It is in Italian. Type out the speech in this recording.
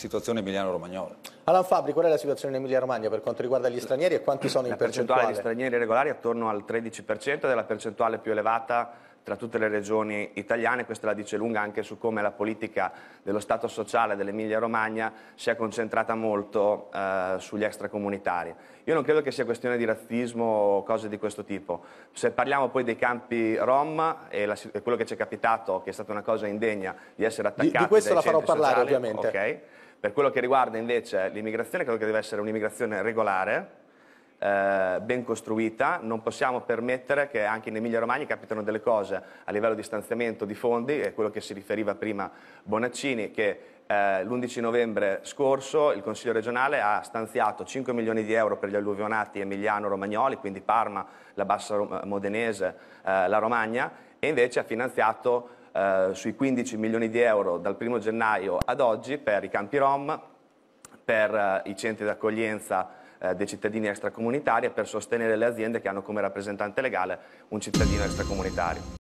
situazione emiliano-romagnola. Alan Fabri, qual è la situazione in Emilia-Romagna per quanto riguarda gli stranieri e quanti sono la in percentuale? La percentuale di stranieri regolari è attorno al 13%, è la percentuale più elevata tra tutte le regioni italiane, questa la dice lunga anche su come la politica dello Stato sociale dell'Emilia-Romagna si è concentrata molto eh, sugli extracomunitari. Io non credo che sia questione di razzismo o cose di questo tipo. Se parliamo poi dei campi Rom e, la, e quello che ci è capitato, che è stata una cosa indegna di essere attaccati. Di, di questo la farò parlare sociali, ovviamente. Okay, per quello che riguarda invece l'immigrazione, credo che deve essere un'immigrazione regolare, eh, ben costruita, non possiamo permettere che anche in Emilia Romagna capitano delle cose a livello di stanziamento di fondi, è quello che si riferiva prima Bonaccini, che eh, l'11 novembre scorso il Consiglio regionale ha stanziato 5 milioni di euro per gli alluvionati emiliano-romagnoli, quindi Parma, la Bassa Modenese, eh, la Romagna, e invece ha finanziato eh, sui 15 milioni di euro dal 1 gennaio ad oggi per i campi Rom, per eh, i centri d'accoglienza eh, dei cittadini extracomunitari e per sostenere le aziende che hanno come rappresentante legale un cittadino extracomunitario.